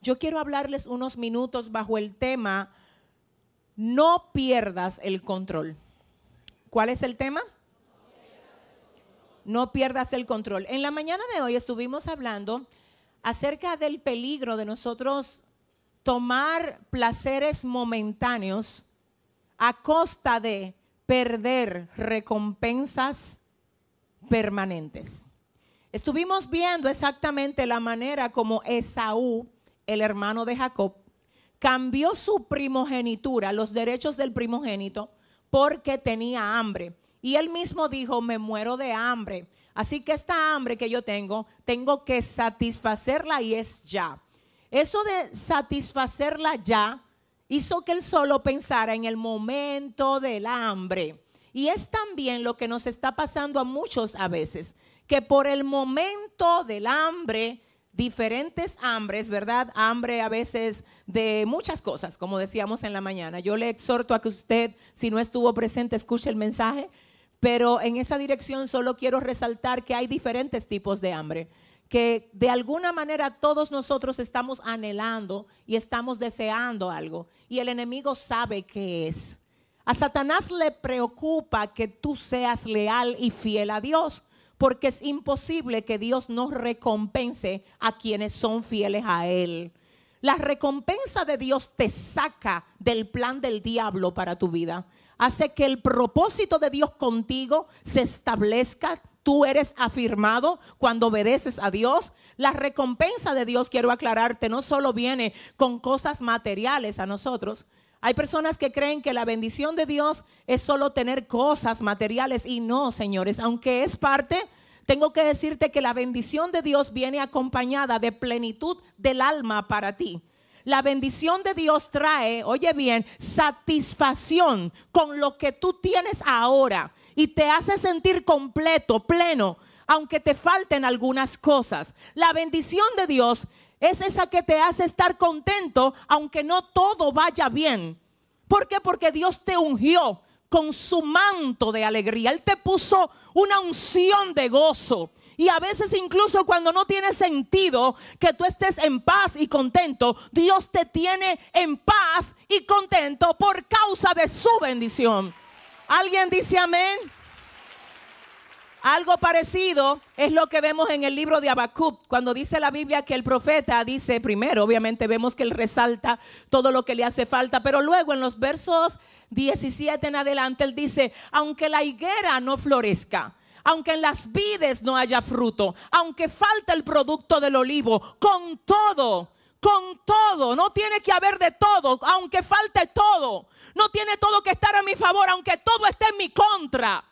Yo quiero hablarles unos minutos bajo el tema No pierdas el control. ¿Cuál es el tema? No pierdas el control. En la mañana de hoy estuvimos hablando acerca del peligro de nosotros tomar placeres momentáneos a costa de perder recompensas permanentes. Estuvimos viendo exactamente la manera como Esaú el hermano de Jacob, cambió su primogenitura, los derechos del primogénito, porque tenía hambre. Y él mismo dijo, me muero de hambre. Así que esta hambre que yo tengo, tengo que satisfacerla y es ya. Eso de satisfacerla ya hizo que él solo pensara en el momento del hambre. Y es también lo que nos está pasando a muchos a veces, que por el momento del hambre diferentes hambres, ¿verdad? Hambre a veces de muchas cosas, como decíamos en la mañana. Yo le exhorto a que usted, si no estuvo presente, escuche el mensaje, pero en esa dirección solo quiero resaltar que hay diferentes tipos de hambre, que de alguna manera todos nosotros estamos anhelando y estamos deseando algo, y el enemigo sabe qué es. A Satanás le preocupa que tú seas leal y fiel a Dios porque es imposible que Dios nos recompense a quienes son fieles a Él. La recompensa de Dios te saca del plan del diablo para tu vida. Hace que el propósito de Dios contigo se establezca. Tú eres afirmado cuando obedeces a Dios. La recompensa de Dios, quiero aclararte, no solo viene con cosas materiales a nosotros, hay personas que creen que la bendición de Dios es solo tener cosas materiales y no, señores, aunque es parte, tengo que decirte que la bendición de Dios viene acompañada de plenitud del alma para ti. La bendición de Dios trae, oye bien, satisfacción con lo que tú tienes ahora y te hace sentir completo, pleno, aunque te falten algunas cosas. La bendición de Dios es esa que te hace estar contento aunque no todo vaya bien. ¿Por qué? Porque Dios te ungió con su manto de alegría. Él te puso una unción de gozo. Y a veces incluso cuando no tiene sentido que tú estés en paz y contento, Dios te tiene en paz y contento por causa de su bendición. ¿Alguien dice amén? Algo parecido es lo que vemos en el libro de Habacuc, cuando dice la Biblia que el profeta dice primero, obviamente vemos que él resalta todo lo que le hace falta, pero luego en los versos 17 en adelante él dice, aunque la higuera no florezca, aunque en las vides no haya fruto, aunque falte el producto del olivo, con todo, con todo, no tiene que haber de todo, aunque falte todo, no tiene todo que estar a mi favor, aunque todo esté en mi contra.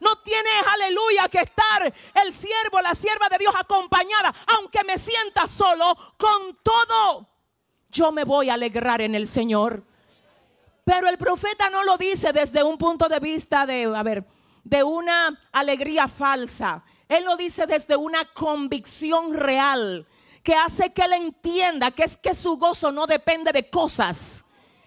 No tienes, aleluya, que estar el siervo, la sierva de Dios acompañada. Aunque me sienta solo, con todo, yo me voy a alegrar en el Señor. Pero el profeta no lo dice desde un punto de vista de, a ver, de una alegría falsa. Él lo dice desde una convicción real que hace que él entienda que es que su gozo no depende de cosas.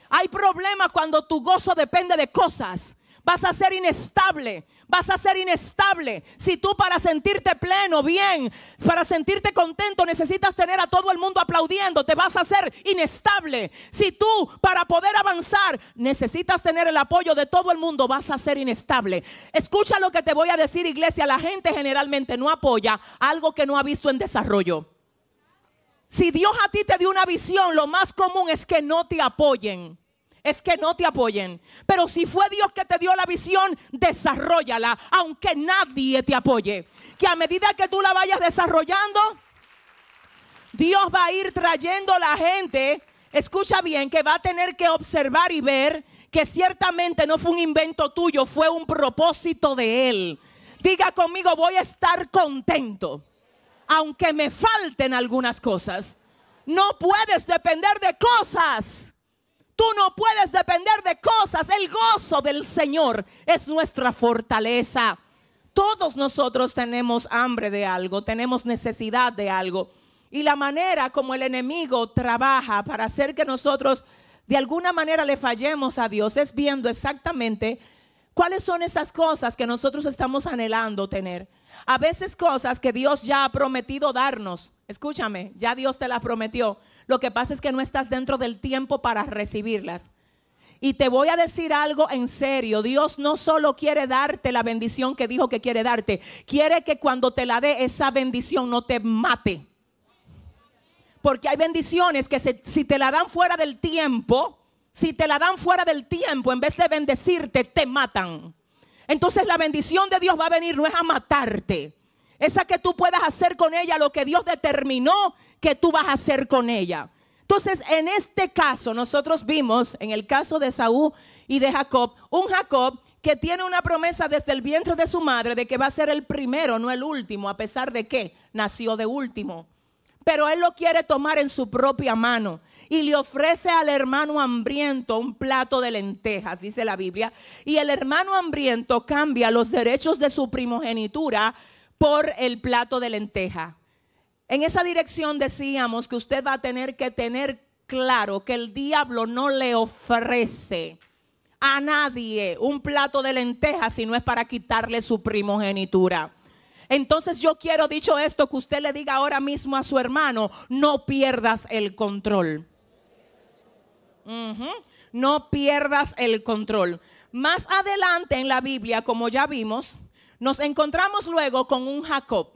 Hay problema cuando tu gozo depende de cosas. Vas a ser inestable. Vas a ser inestable. Si tú para sentirte pleno, bien, para sentirte contento, necesitas tener a todo el mundo aplaudiendo, te vas a ser inestable. Si tú para poder avanzar, necesitas tener el apoyo de todo el mundo, vas a ser inestable. Escucha lo que te voy a decir, iglesia. La gente generalmente no apoya algo que no ha visto en desarrollo. Si Dios a ti te dio una visión, lo más común es que no te apoyen es que no te apoyen. Pero si fue Dios que te dio la visión, desarrollala, aunque nadie te apoye. Que a medida que tú la vayas desarrollando, Dios va a ir trayendo a la gente, escucha bien, que va a tener que observar y ver que ciertamente no fue un invento tuyo, fue un propósito de Él. Diga conmigo, voy a estar contento, aunque me falten algunas cosas. No puedes depender de cosas Tú no puedes depender de cosas. El gozo del Señor es nuestra fortaleza. Todos nosotros tenemos hambre de algo, tenemos necesidad de algo. Y la manera como el enemigo trabaja para hacer que nosotros de alguna manera le fallemos a Dios es viendo exactamente cuáles son esas cosas que nosotros estamos anhelando tener. A veces cosas que Dios ya ha prometido darnos. Escúchame, ya Dios te las prometió lo que pasa es que no estás dentro del tiempo para recibirlas. Y te voy a decir algo en serio. Dios no solo quiere darte la bendición que dijo que quiere darte, quiere que cuando te la dé esa bendición no te mate. Porque hay bendiciones que si te la dan fuera del tiempo, si te la dan fuera del tiempo, en vez de bendecirte, te matan. Entonces la bendición de Dios va a venir no es a matarte, esa que tú puedas hacer con ella lo que Dios determinó que tú vas a hacer con ella. Entonces, en este caso, nosotros vimos, en el caso de Saúl y de Jacob, un Jacob que tiene una promesa desde el vientre de su madre de que va a ser el primero, no el último, a pesar de que nació de último. Pero él lo quiere tomar en su propia mano y le ofrece al hermano hambriento un plato de lentejas, dice la Biblia. Y el hermano hambriento cambia los derechos de su primogenitura por el plato de lenteja. En esa dirección decíamos que usted va a tener que tener claro que el diablo no le ofrece a nadie un plato de lenteja si no es para quitarle su primogenitura. Entonces yo quiero, dicho esto, que usted le diga ahora mismo a su hermano, no pierdas el control. No pierdas el control. Más adelante en la Biblia, como ya vimos, nos encontramos luego con un Jacob.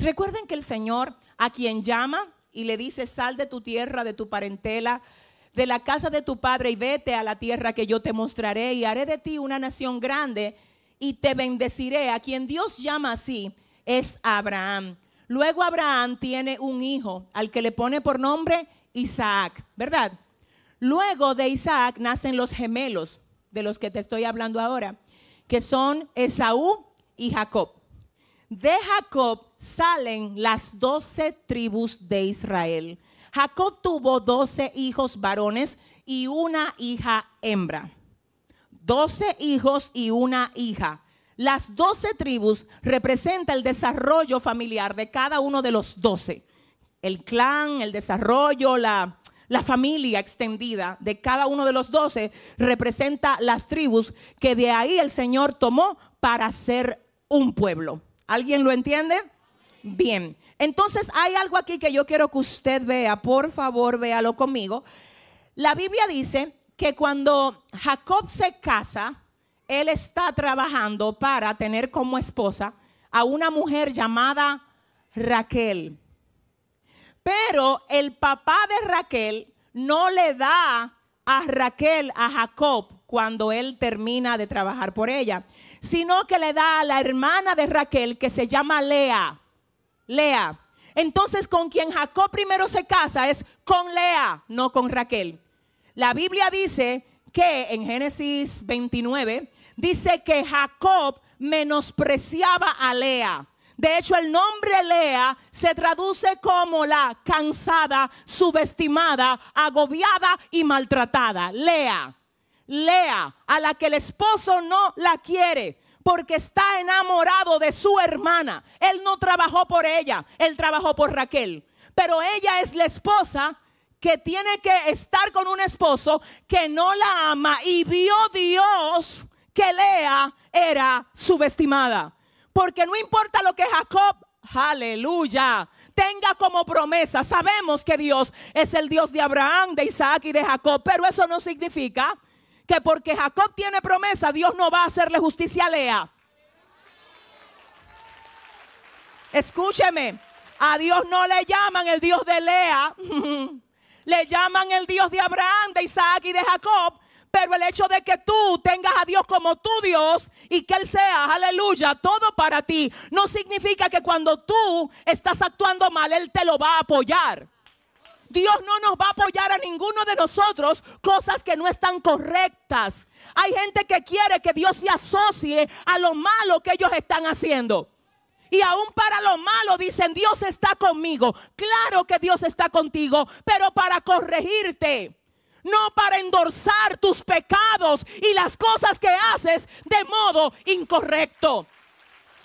Recuerden que el Señor a quien llama y le dice, sal de tu tierra, de tu parentela, de la casa de tu padre y vete a la tierra que yo te mostraré y haré de ti una nación grande y te bendeciré. A quien Dios llama así es Abraham. Luego Abraham tiene un hijo al que le pone por nombre Isaac, ¿verdad? Luego de Isaac nacen los gemelos de los que te estoy hablando ahora, que son Esaú y Jacob. De Jacob salen las doce tribus de Israel. Jacob tuvo doce hijos varones y una hija hembra. Doce hijos y una hija. Las doce tribus representa el desarrollo familiar de cada uno de los doce. El clan, el desarrollo, la, familia extendida de cada uno de los doce representa las tribus que de ahí el Señor tomó para ser un pueblo. ¿Alguien lo entiende? Bien. Entonces hay algo aquí que yo quiero que usted vea, por favor, véalo conmigo. La Biblia dice que cuando Jacob se casa, él está trabajando para tener como esposa a una mujer llamada Raquel. Pero el papá de Raquel no le da a Raquel, a Jacob, cuando él termina de trabajar por ella, sino que le da a la hermana de Raquel que se llama Lea. Lea. Entonces con quien Jacob primero se casa es con Lea, no con Raquel. La Biblia dice que en Génesis 29 dice que Jacob menospreciaba a Lea. De hecho, el nombre Lea se traduce como la cansada, subestimada, agobiada y maltratada. Lea. Lea, a la que el esposo no la quiere, porque está enamorado de su hermana. Él no trabajó por ella, él trabajó por Raquel. Pero ella es la esposa que tiene que estar con un esposo que no la ama y vio Dios que Lea era subestimada. Porque no importa lo que Jacob, aleluya, tenga como promesa. Sabemos que Dios es el Dios de Abraham, de Isaac y de Jacob, pero eso no significa que porque Jacob tiene promesa, Dios no va a hacerle justicia a Lea. Escúcheme, a Dios no le llaman el Dios de Lea, le llaman el Dios de Abraham, de Isaac y de Jacob. Pero el hecho de que tú tengas a Dios como tu Dios y que Él sea, aleluya, todo para ti, no significa que cuando tú estás actuando mal, Él te lo va a apoyar. Dios no nos va a apoyar a ninguno de nosotros cosas que no están correctas. Hay gente que quiere que Dios se asocie a lo malo que ellos están haciendo. Y aún para lo malo dicen, Dios está conmigo. Claro que Dios está contigo, pero para corregirte. No para endorsar tus pecados y las cosas que haces de modo incorrecto.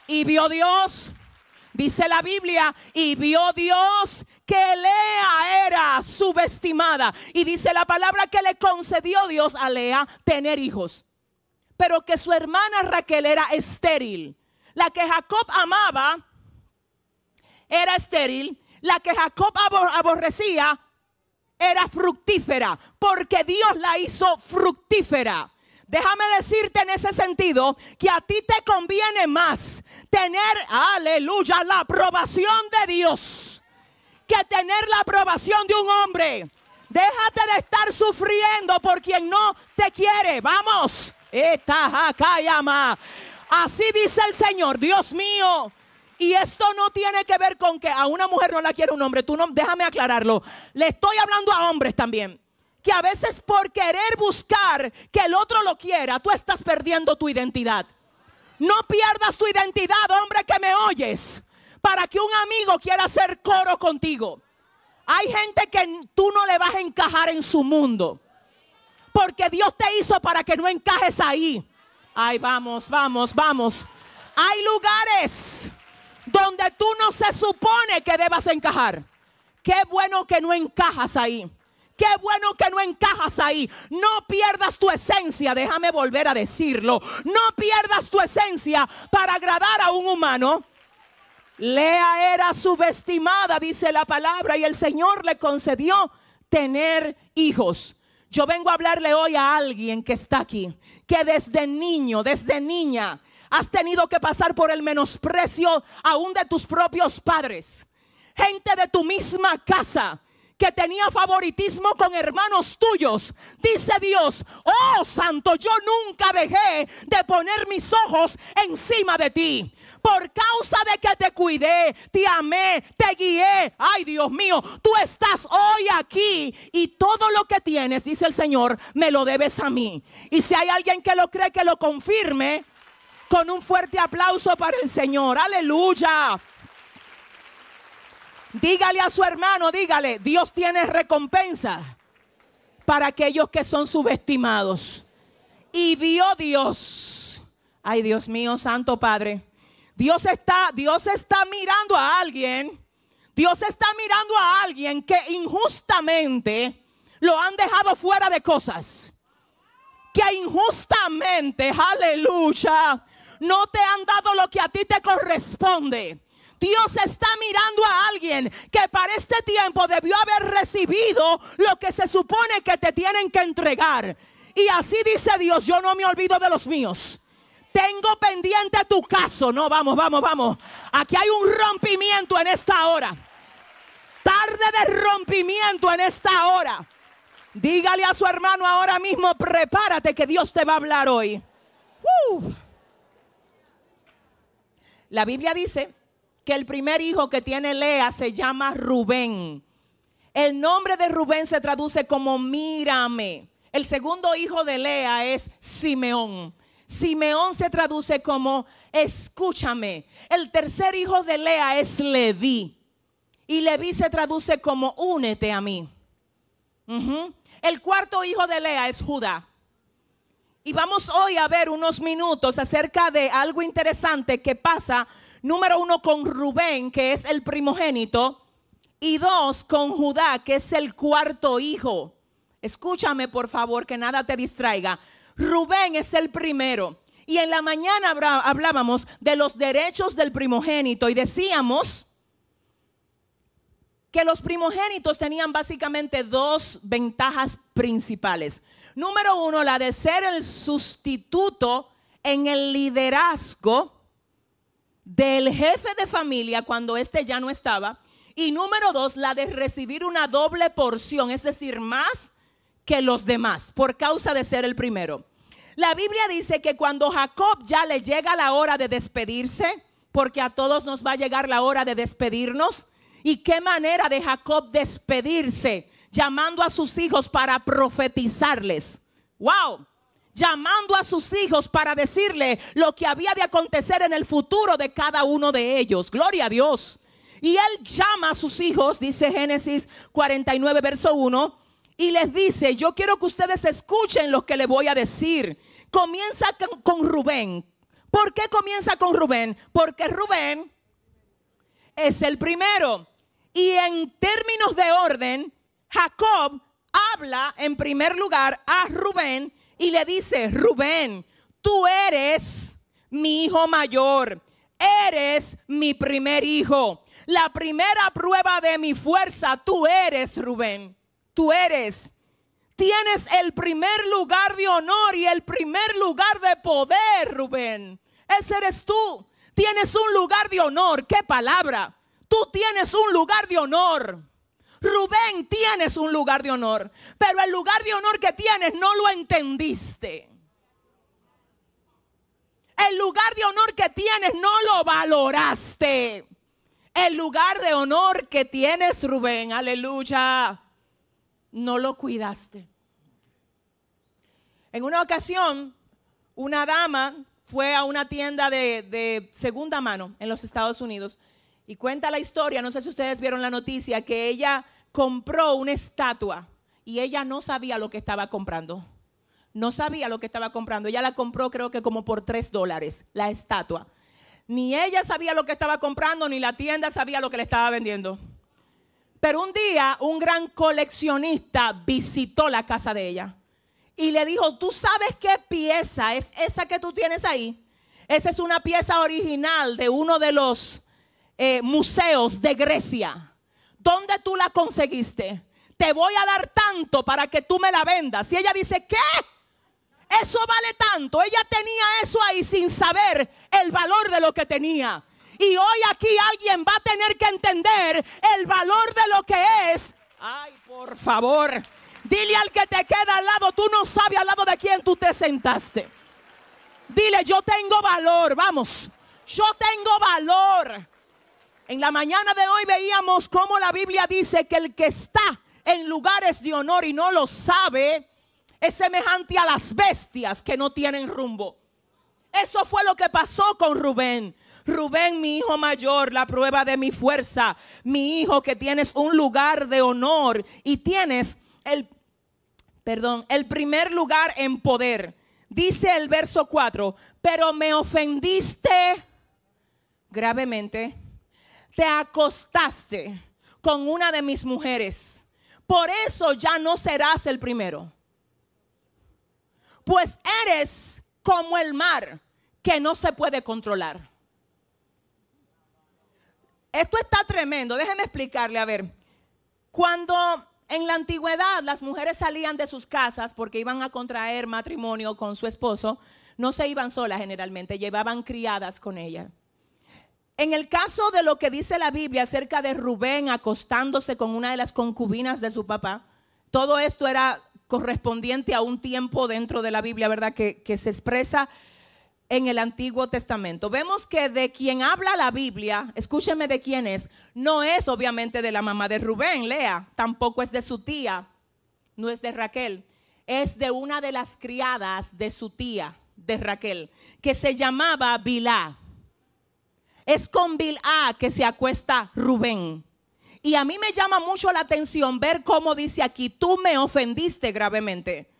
Y vio Dios, dice la Biblia, y vio Dios que Lea era subestimada. Y dice la palabra que le concedió Dios a Lea tener hijos. Pero que su hermana Raquel era estéril. La que Jacob amaba era estéril. La que Jacob aborrecía era fructífera. Porque Dios la hizo fructífera. Déjame decirte en ese sentido que a ti te conviene más tener, aleluya, la aprobación de Dios que tener la aprobación de un hombre. Déjate de estar sufriendo por quien no te quiere. Vamos. llama. Así dice el Señor, Dios mío. Y esto no tiene que ver con que a una mujer no la quiere un hombre. Tú no, déjame aclararlo. Le estoy hablando a hombres también. Que a veces por querer buscar que el otro lo quiera, tú estás perdiendo tu identidad. No pierdas tu identidad, hombre que me oyes para que un amigo quiera hacer coro contigo. Hay gente que tú no le vas a encajar en su mundo. Porque Dios te hizo para que no encajes ahí. Ay, vamos, vamos, vamos. Hay lugares donde tú no se supone que debas encajar. Qué bueno que no encajas ahí. Qué bueno que no encajas ahí. No pierdas tu esencia, déjame volver a decirlo. No pierdas tu esencia para agradar a un humano. Lea era subestimada, dice la palabra, y el Señor le concedió tener hijos. Yo vengo a hablarle hoy a alguien que está aquí, que desde niño, desde niña, has tenido que pasar por el menosprecio aún de tus propios padres, gente de tu misma casa que tenía favoritismo con hermanos tuyos. Dice Dios, oh santo, yo nunca dejé de poner mis ojos encima de ti por causa de que te cuidé, te amé, te guié. Ay, Dios mío, tú estás hoy aquí y todo lo que tienes, dice el Señor, me lo debes a mí. Y si hay alguien que lo cree, que lo confirme con un fuerte aplauso para el Señor. Aleluya. Dígale a su hermano, dígale, Dios tiene recompensa para aquellos que son subestimados. Y dio Dios, ay Dios mío, Santo Padre, Dios está, Dios está mirando a alguien. Dios está mirando a alguien que injustamente lo han dejado fuera de cosas. Que injustamente, aleluya, no te han dado lo que a ti te corresponde. Dios está mirando a alguien que para este tiempo debió haber recibido lo que se supone que te tienen que entregar. Y así dice Dios, yo no me olvido de los míos. Tengo pendiente tu caso. No, vamos, vamos, vamos. Aquí hay un rompimiento en esta hora. Tarde de rompimiento en esta hora. Dígale a su hermano ahora mismo, prepárate que Dios te va a hablar hoy. La Biblia dice que el primer hijo que tiene Lea se llama Rubén. El nombre de Rubén se traduce como mírame. El segundo hijo de Lea es Simeón. Simeón se traduce como escúchame. El tercer hijo de Lea es Leví. Y Leví se traduce como únete a mí. El cuarto hijo de Lea es Judá. Y vamos hoy a ver unos minutos acerca de algo interesante que pasa, número uno, con Rubén, que es el primogénito, y dos, con Judá, que es el cuarto hijo. Escúchame, por favor, que nada te distraiga. Rubén es el primero. Y en la mañana hablábamos de los derechos del primogénito y decíamos que los primogénitos tenían básicamente dos ventajas principales. Número uno, la de ser el sustituto en el liderazgo del jefe de familia cuando éste ya no estaba. Y número dos, la de recibir una doble porción, es decir, más que los demás por causa de ser el primero. La Biblia dice que cuando Jacob ya le llega la hora de despedirse, porque a todos nos va a llegar la hora de despedirnos, y qué manera de Jacob despedirse, llamando a sus hijos para profetizarles. ¡Wow! Llamando a sus hijos para decirle lo que había de acontecer en el futuro de cada uno de ellos. Gloria a Dios. Y él llama a sus hijos, dice Génesis 49, verso 1 y les dice, yo quiero que ustedes escuchen lo que le voy a decir. Comienza con Rubén. ¿Por qué comienza con Rubén? Porque Rubén es el primero. Y en términos de orden, Jacob habla en primer lugar a Rubén y le dice, Rubén, tú eres mi hijo mayor, eres mi primer hijo. La primera prueba de mi fuerza, tú eres Rubén tú eres. Tienes el primer lugar de honor y el primer lugar de poder, Rubén. Ese eres tú. Tienes un lugar de honor. ¿Qué palabra? Tú tienes un lugar de honor. Rubén, tienes un lugar de honor. Pero el lugar de honor que tienes no lo entendiste. El lugar de honor que tienes no lo valoraste. El lugar de honor que tienes, Rubén, aleluya, no lo cuidaste. En una ocasión, una dama fue a una tienda de, segunda mano en los Estados Unidos y cuenta la historia, no sé si ustedes vieron la noticia, que ella compró una estatua y ella no sabía lo que estaba comprando. No sabía lo que estaba comprando. Ella la compró creo que como por 3 dólares, la estatua. Ni ella sabía lo que estaba comprando, ni la tienda sabía lo que le estaba vendiendo. Pero un día un gran coleccionista visitó la casa de ella y le dijo, ¿tú sabes qué pieza es esa que tú tienes ahí? Esa es una pieza original de uno de los eh, museos de Grecia. ¿Dónde tú la conseguiste? Te voy a dar tanto para que tú me la vendas. Y ella dice, ¿qué? Eso vale tanto. Ella tenía eso ahí sin saber el valor de lo que tenía. Y hoy aquí alguien va a tener que entender el valor de lo que es. Ay, por favor, dile al que te queda al lado, tú no sabes al lado de quién tú te sentaste. Dile, yo tengo valor, vamos, yo tengo valor. En la mañana de hoy veíamos cómo la Biblia dice que el que está en lugares de honor y no lo sabe, es semejante a las bestias que no tienen rumbo. Eso fue lo que pasó con Rubén. Rubén, mi hijo mayor, la prueba de mi fuerza. Mi hijo que tienes un lugar de honor y tienes el, perdón, el primer lugar en poder. Dice el verso 4, pero me ofendiste gravemente. Te acostaste con una de mis mujeres. Por eso ya no serás el primero. Pues eres como el mar que no se puede controlar. Esto está tremendo, déjeme explicarle, a ver. Cuando en la antigüedad las mujeres salían de sus casas porque iban a contraer matrimonio con su esposo, no se iban solas generalmente, llevaban criadas con ella. En el caso de lo que dice la Biblia acerca de Rubén acostándose con una de las concubinas de su papá, todo esto era correspondiente a un tiempo dentro de la Biblia, ¿verdad? Que, que se expresa en el Antiguo Testamento. Vemos que de quien habla la Biblia, escúcheme de quién es, no es obviamente de la mamá de Rubén, lea, tampoco es de su tía, no es de Raquel, es de una de las criadas de su tía, de Raquel, que se llamaba Bilá. Es con Bilá que se acuesta Rubén. Y a mí me llama mucho la atención ver cómo dice aquí, tú me ofendiste gravemente,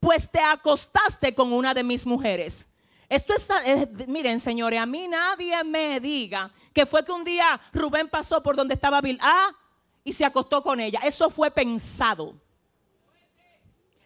pues te acostaste con una de mis mujeres. Esto es, eh, miren señores, a mí nadie me diga que fue que un día Rubén pasó por donde estaba Bilá y se acostó con ella. Eso fue pensado.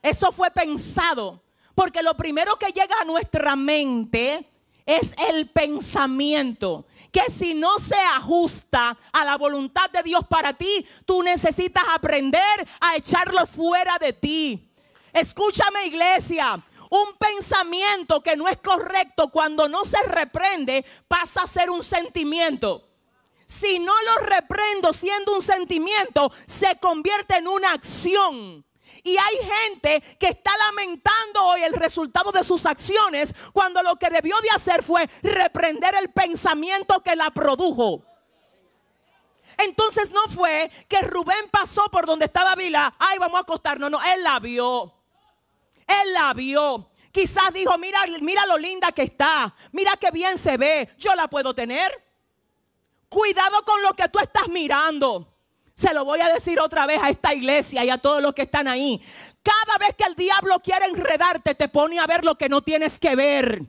Eso fue pensado. Porque lo primero que llega a nuestra mente es el pensamiento. Que si no se ajusta a la voluntad de Dios para ti, tú necesitas aprender a echarlo fuera de ti. Escúchame iglesia, un pensamiento que no es correcto cuando no se reprende pasa a ser un sentimiento. Si no lo reprendo siendo un sentimiento, se convierte en una acción. Y hay gente que está lamentando hoy el resultado de sus acciones cuando lo que debió de hacer fue reprender el pensamiento que la produjo. Entonces no fue que Rubén pasó por donde estaba Vila, ay, vamos a acostarnos, no, él la vio. Él la vio. Quizás dijo, mira, mira lo linda que está, mira qué bien se ve, yo la puedo tener. Cuidado con lo que tú estás mirando. Se lo voy a decir otra vez a esta iglesia y a todos los que están ahí. Cada vez que el diablo quiere enredarte, te pone a ver lo que no tienes que ver.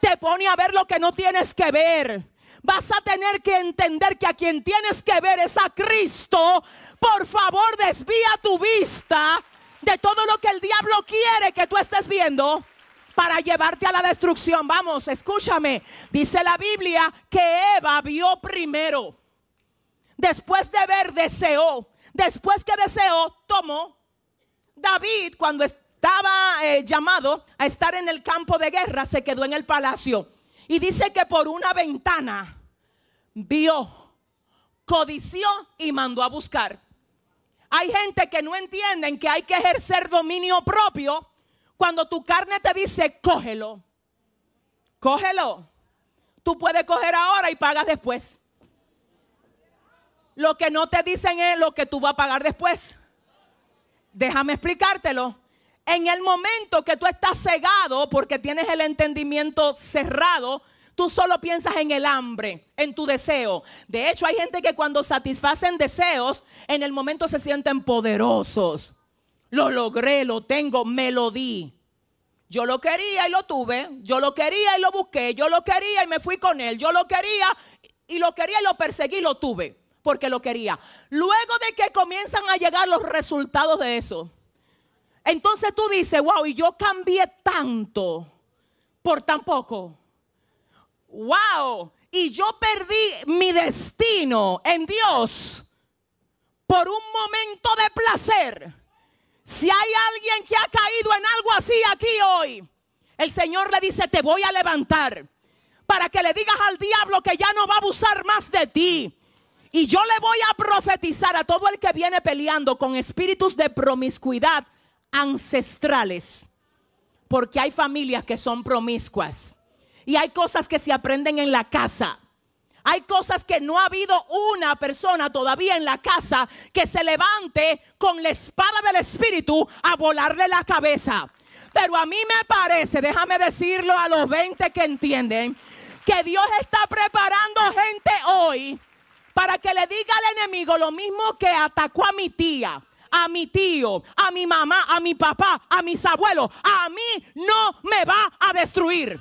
Te pone a ver lo que no tienes que ver. Vas a tener que entender que a quien tienes que ver es a Cristo. Por favor, desvía tu vista de todo lo que el diablo quiere que tú estés viendo para llevarte a la destrucción. Vamos, escúchame. Dice la Biblia que Eva vio primero. Después de ver, deseó. Después que deseó, tomó. David, cuando estaba eh, llamado a estar en el campo de guerra, se quedó en el palacio. Y dice que por una ventana vio, codició y mandó a buscar. Hay gente que no entienden que hay que ejercer dominio propio cuando tu carne te dice, cógelo. Cógelo. Tú puedes coger ahora y pagas después. Lo que no te dicen es lo que tú vas a pagar después. Déjame explicártelo. En el momento que tú estás cegado porque tienes el entendimiento cerrado, Tú solo piensas en el hambre, en tu deseo. De hecho, hay gente que cuando satisfacen deseos, en el momento se sienten poderosos. Lo logré, lo tengo, me lo di. Yo lo quería y lo tuve. Yo lo quería y lo busqué. Yo lo quería y me fui con él. Yo lo quería y lo quería y lo perseguí y lo tuve. Porque lo quería. Luego de que comienzan a llegar los resultados de eso. Entonces tú dices, wow, y yo cambié tanto por tan poco wow, y yo perdí mi destino en Dios por un momento de placer. Si hay alguien que ha caído en algo así aquí hoy, el Señor le dice, te voy a levantar para que le digas al diablo que ya no va a abusar más de ti. Y yo le voy a profetizar a todo el que viene peleando con espíritus de promiscuidad ancestrales. Porque hay familias que son promiscuas. Y hay cosas que se aprenden en la casa. Hay cosas que no ha habido una persona todavía en la casa que se levante con la espada del Espíritu a volarle la cabeza. Pero a mí me parece, déjame decirlo a los 20 que entienden, que Dios está preparando gente hoy para que le diga al enemigo lo mismo que atacó a mi tía, a mi tío, a mi mamá, a mi papá, a mis abuelos. A mí no me va a destruir.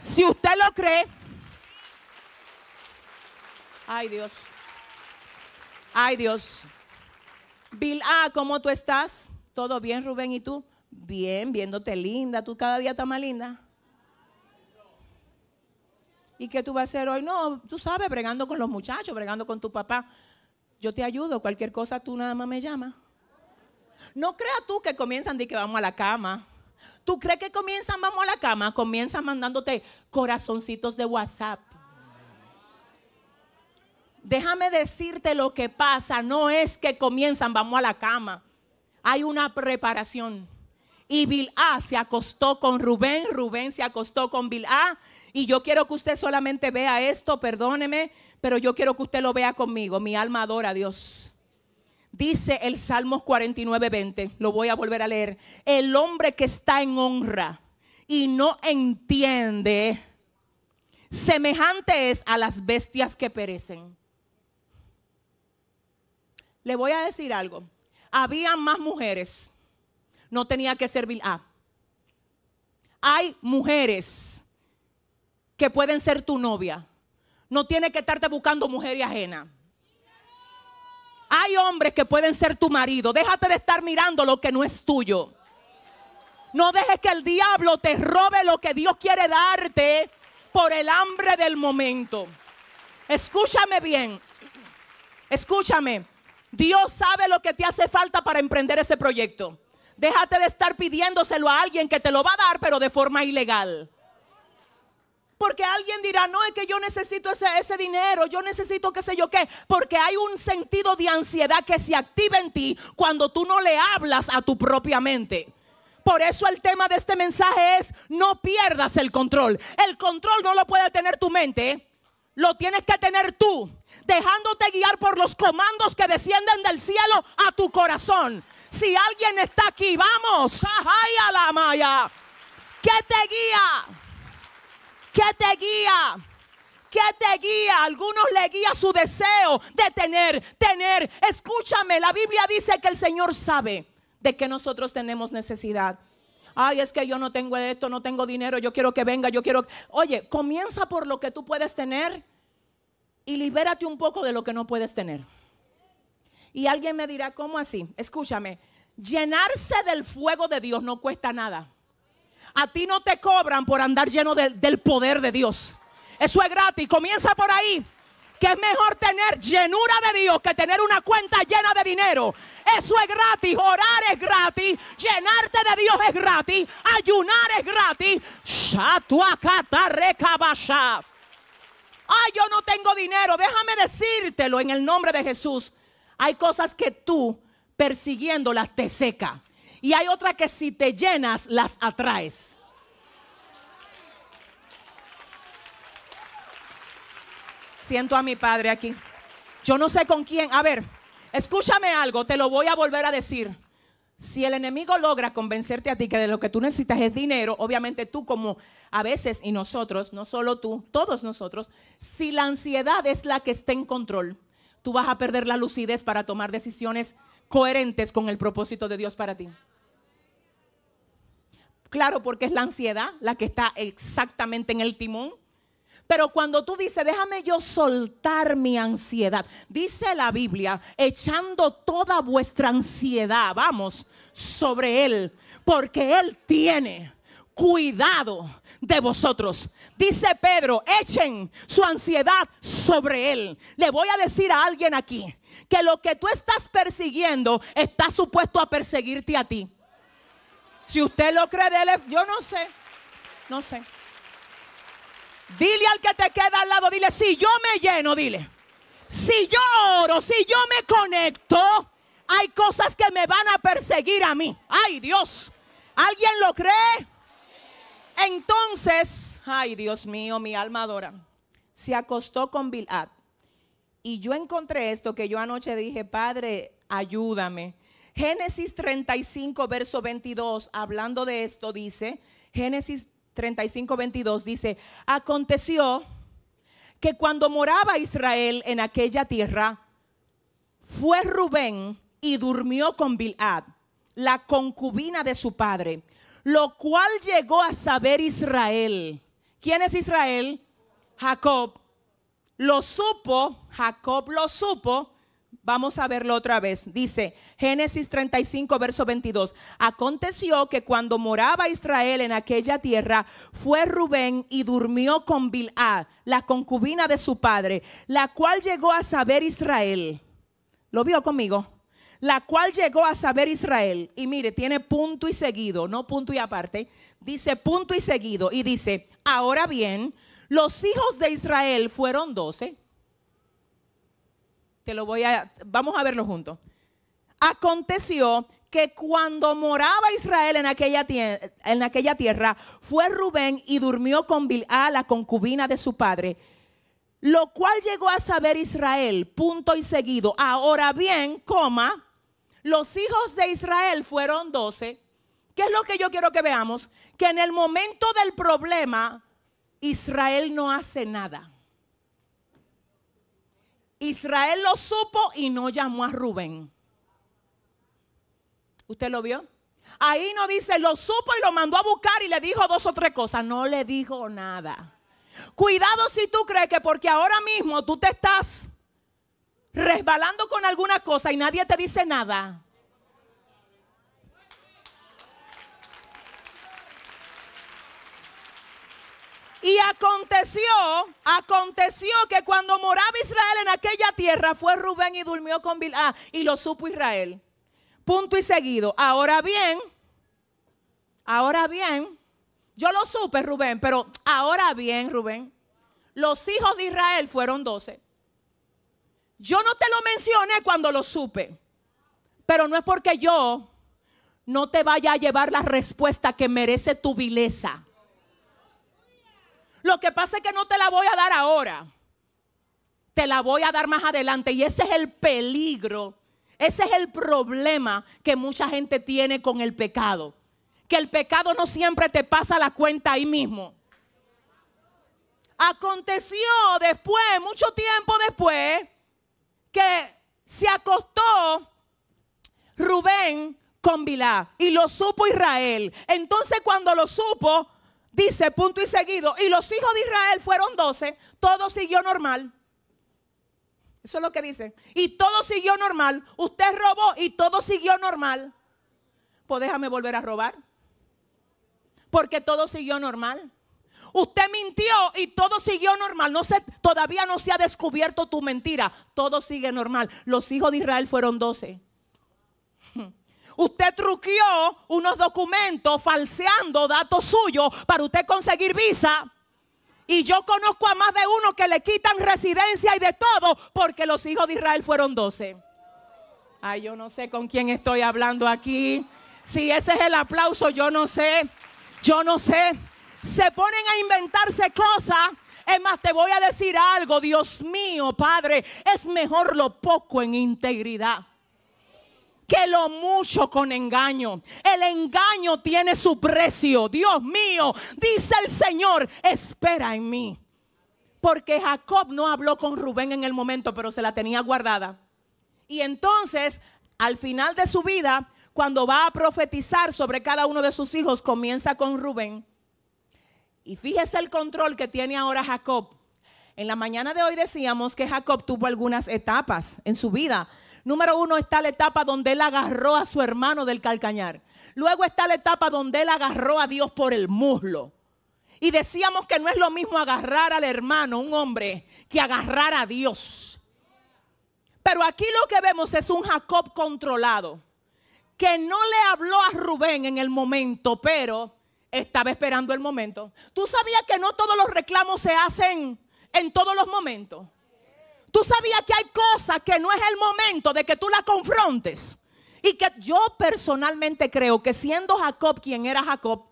Si usted lo cree, ay Dios, ay Dios. ah, ¿cómo tú estás? ¿Todo bien, Rubén? ¿Y tú? Bien, viéndote linda. ¿Tú cada día estás más linda? ¿Y qué tú vas a hacer hoy? No, tú sabes, bregando con los muchachos, bregando con tu papá. Yo te ayudo, cualquier cosa tú nada más me llamas. No creas tú que comienzan de que vamos a la cama. ¿Tú crees que comienzan, vamos a la cama? Comienzan mandándote corazoncitos de WhatsApp. Déjame decirte lo que pasa. No es que comienzan, vamos a la cama. Hay una preparación. Y Bilá se acostó con Rubén, Rubén se acostó con Bilá. Y yo quiero que usted solamente vea esto, perdóneme, pero yo quiero que usted lo vea conmigo. Mi alma adora a Dios. Dice el Salmo 49, 20, lo voy a volver a leer. El hombre que está en honra y no entiende, semejante es a las bestias que perecen. Le voy a decir algo. Había más mujeres. No tenía que servir a. hay mujeres que pueden ser tu novia. No tiene que estarte buscando y ajena hombres que pueden ser tu marido. Déjate de estar mirando lo que no es tuyo. No dejes que el diablo te robe lo que Dios quiere darte por el hambre del momento. Escúchame bien. Escúchame. Dios sabe lo que te hace falta para emprender ese proyecto. Déjate de estar pidiéndoselo a alguien que te lo va a dar, pero de forma ilegal. Porque alguien dirá, no es que yo necesito ese, ese dinero, yo necesito qué sé yo qué. Porque hay un sentido de ansiedad que se activa en ti cuando tú no le hablas a tu propia mente. Por eso el tema de este mensaje es, no pierdas el control. El control no lo puede tener tu mente. lo tienes que tener tú, dejándote guiar por los comandos que descienden del cielo a tu corazón. Si alguien está aquí, vamos, ¿Qué a la maya, que te guía. ¿Qué te guía? ¿Qué te guía? Algunos le guía su deseo de tener, tener. Escúchame, la Biblia dice que el Señor sabe de que nosotros tenemos necesidad. Ay, es que yo no tengo esto, no tengo dinero, yo quiero que venga, yo quiero... Oye, comienza por lo que tú puedes tener y libérate un poco de lo que no puedes tener. Y alguien me dirá, ¿cómo así? Escúchame, llenarse del fuego de Dios no cuesta nada. A ti no te cobran por andar lleno del poder de Dios. Eso es gratis. Comienza por ahí. Que es mejor tener llenura de Dios que tener una cuenta llena de dinero. Eso es gratis. Orar es gratis. Llenarte de Dios es gratis. Ayunar es gratis. Ay, yo no tengo dinero. Déjame decírtelo en el nombre de Jesús. Hay cosas que tú persiguiéndolas te seca. Y hay otra que si te llenas, las atraes. Siento a mi padre aquí. Yo no sé con quién. A ver, escúchame algo, te lo voy a volver a decir. Si el enemigo logra convencerte a ti que de lo que tú necesitas es dinero, obviamente tú como a veces y nosotros, no solo tú, todos nosotros, si la ansiedad es la que está en control, tú vas a perder la lucidez para tomar decisiones coherentes con el propósito de Dios para ti. Claro, porque es la ansiedad la que está exactamente en el timón. Pero cuando tú dices, déjame yo soltar mi ansiedad, dice la Biblia, echando toda vuestra ansiedad, vamos, sobre Él, porque Él tiene cuidado de vosotros. Dice Pedro, echen su ansiedad sobre Él. Le voy a decir a alguien aquí, que lo que tú estás persiguiendo está supuesto a perseguirte a ti. Si usted lo cree, yo no sé, no sé. Dile al que te queda al lado, dile, si yo me lleno, dile. Si yo oro, si yo me conecto, hay cosas que me van a perseguir a mí. Ay Dios, ¿alguien lo cree? Entonces, ay Dios mío, mi alma adora. Se acostó con Bilat. Y yo encontré esto que yo anoche dije, Padre, ayúdame. Génesis 35, verso 22, hablando de esto, dice, Génesis 35, 22, dice, aconteció que cuando moraba Israel en aquella tierra, fue Rubén y durmió con Bilad, la concubina de su padre, lo cual llegó a saber Israel. ¿Quién es Israel? Jacob lo supo, Jacob lo supo. Vamos a verlo otra vez. Dice Génesis 35, verso 22. Aconteció que cuando moraba Israel en aquella tierra, fue Rubén y durmió con Bilá, la concubina de su padre, la cual llegó a saber Israel. ¿Lo vio conmigo? La cual llegó a saber Israel. Y mire, tiene punto y seguido, no punto y aparte. Dice punto y seguido. Y dice, ahora bien, los hijos de Israel fueron doce. Te lo voy a, vamos a verlo juntos. Aconteció que cuando moraba Israel en aquella, tierra, en aquella tierra, fue Rubén y durmió con Bilá, la concubina de su padre, lo cual llegó a saber Israel, punto y seguido. Ahora bien, coma, los hijos de Israel fueron doce. ¿Qué es lo que yo quiero que veamos? Que en el momento del problema, Israel no hace nada. Israel lo supo y no llamó a Rubén. ¿Usted lo vio? Ahí no dice, lo supo y lo mandó a buscar y le dijo dos o tres cosas. No le dijo nada. Cuidado si tú crees que porque ahora mismo tú te estás resbalando con alguna cosa y nadie te dice nada, Y aconteció, aconteció que cuando moraba Israel en aquella tierra, fue Rubén y durmió con Bila y lo supo Israel. Punto y seguido. Ahora bien, ahora bien, yo lo supe Rubén, pero ahora bien Rubén, los hijos de Israel fueron doce. Yo no te lo mencioné cuando lo supe, pero no es porque yo no te vaya a llevar la respuesta que merece tu vileza. Lo que pasa es que no te la voy a dar ahora. Te la voy a dar más adelante. Y ese es el peligro. Ese es el problema que mucha gente tiene con el pecado. Que el pecado no siempre te pasa la cuenta ahí mismo. Aconteció después, mucho tiempo después, que se acostó Rubén con Bilá y lo supo Israel. Entonces cuando lo supo, Dice, punto y seguido. Y los hijos de Israel fueron doce. Todo siguió normal. Eso es lo que dice. Y todo siguió normal. Usted robó y todo siguió normal. Pues déjame volver a robar. Porque todo siguió normal. Usted mintió y todo siguió normal. No se, todavía no se ha descubierto tu mentira. Todo sigue normal. Los hijos de Israel fueron doce usted truqueó unos documentos falseando datos suyos para usted conseguir visa. Y yo conozco a más de uno que le quitan residencia y de todo porque los hijos de Israel fueron 12. Ay, yo no sé con quién estoy hablando aquí. Si ese es el aplauso, yo no sé. Yo no sé. Se ponen a inventarse cosas. Es más, te voy a decir algo, Dios mío, Padre, es mejor lo poco en integridad que lo mucho con engaño. El engaño tiene su precio. Dios mío, dice el Señor, espera en mí. Porque Jacob no habló con Rubén en el momento, pero se la tenía guardada. Y entonces, al final de su vida, cuando va a profetizar sobre cada uno de sus hijos, comienza con Rubén. Y fíjese el control que tiene ahora Jacob. En la mañana de hoy decíamos que Jacob tuvo algunas etapas en su vida. Número uno está la etapa donde él agarró a su hermano del calcañar. Luego está la etapa donde él agarró a Dios por el muslo. Y decíamos que no es lo mismo agarrar al hermano, un hombre, que agarrar a Dios. Pero aquí lo que vemos es un Jacob controlado, que no le habló a Rubén en el momento, pero estaba esperando el momento. Tú sabías que no todos los reclamos se hacen en todos los momentos. Tú sabías que hay cosas que no es el momento de que tú las confrontes. Y que yo personalmente creo que siendo Jacob quien era Jacob,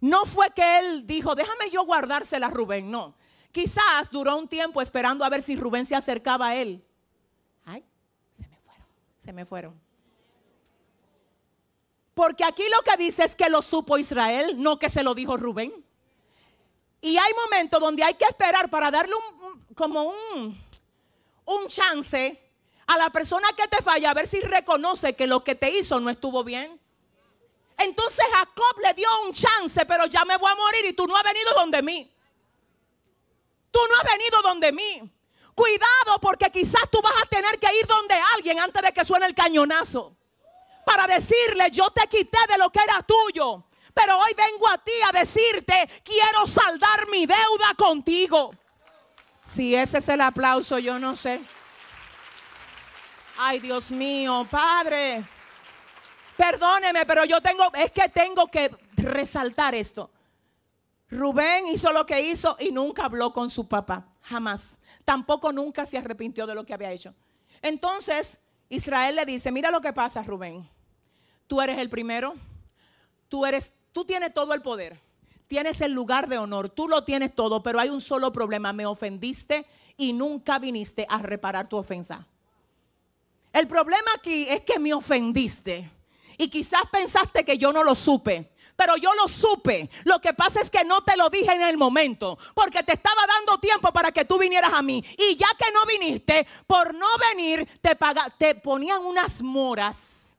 no fue que él dijo, déjame yo guardársela Rubén, no. Quizás duró un tiempo esperando a ver si Rubén se acercaba a él. Ay, se me fueron, se me fueron. Porque aquí lo que dice es que lo supo Israel, no que se lo dijo Rubén. Y hay momentos donde hay que esperar para darle un, como un, un chance a la persona que te falla a ver si reconoce que lo que te hizo no estuvo bien. Entonces Jacob le dio un chance, pero ya me voy a morir y tú no has venido donde mí. Tú no has venido donde mí. Cuidado porque quizás tú vas a tener que ir donde alguien antes de que suene el cañonazo. Para decirle, yo te quité de lo que era tuyo. Pero hoy vengo a ti a decirte, quiero saldar mi deuda contigo. Si ese es el aplauso, yo no sé. Ay, Dios mío, Padre. Perdóneme, pero yo tengo, es que tengo que resaltar esto. Rubén hizo lo que hizo y nunca habló con su papá, jamás. Tampoco nunca se arrepintió de lo que había hecho. Entonces, Israel le dice, mira lo que pasa, Rubén. Tú eres el primero, tú eres, tú tienes todo el poder tienes el lugar de honor, tú lo tienes todo, pero hay un solo problema, me ofendiste y nunca viniste a reparar tu ofensa. El problema aquí es que me ofendiste y quizás pensaste que yo no lo supe. Pero yo lo supe. Lo que pasa es que no te lo dije en el momento. Porque te estaba dando tiempo para que tú vinieras a mí. Y ya que no viniste, por no venir, te, te ponían unas moras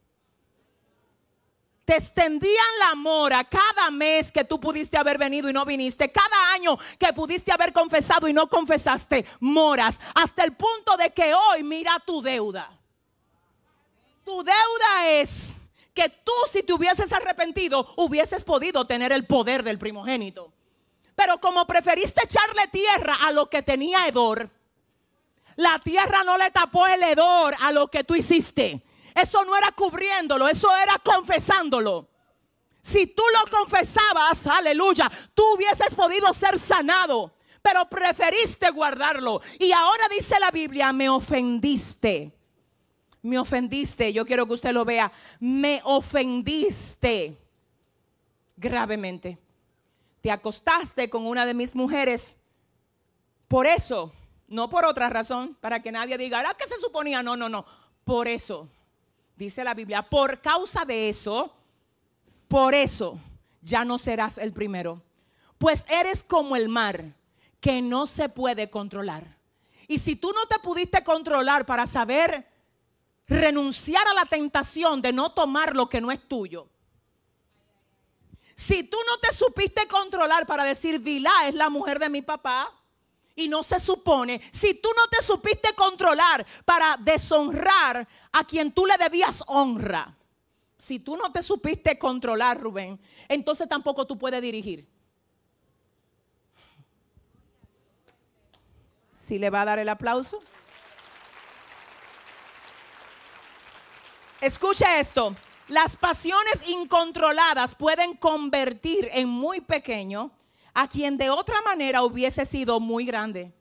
te extendían la mora cada mes que tú pudiste haber venido y no viniste, cada año que pudiste haber confesado y no confesaste, moras, hasta el punto de que hoy mira tu deuda. Tu deuda es que tú si te hubieses arrepentido hubieses podido tener el poder del primogénito. Pero como preferiste echarle tierra a lo que tenía hedor, la tierra no le tapó el hedor a lo que tú hiciste. Eso no era cubriéndolo, eso era confesándolo. Si tú lo confesabas, aleluya, tú hubieses podido ser sanado, pero preferiste guardarlo. Y ahora dice la Biblia, me ofendiste. Me ofendiste, yo quiero que usted lo vea. Me ofendiste gravemente. Te acostaste con una de mis mujeres. Por eso, no por otra razón, para que nadie diga, ah, que se suponía? No, no, no. Por eso dice la Biblia, por causa de eso, por eso ya no serás el primero, pues eres como el mar que no se puede controlar. Y si tú no te pudiste controlar para saber renunciar a la tentación de no tomar lo que no es tuyo, si tú no te supiste controlar para decir, Vilá es la mujer de mi papá, y no se supone, si tú no te supiste controlar para deshonrar a quien tú le debías honra, si tú no te supiste controlar, Rubén, entonces tampoco tú puedes dirigir. Si ¿Sí le va a dar el aplauso. Escucha esto. Las pasiones incontroladas pueden convertir en muy pequeño a quien de otra manera hubiese sido muy grande.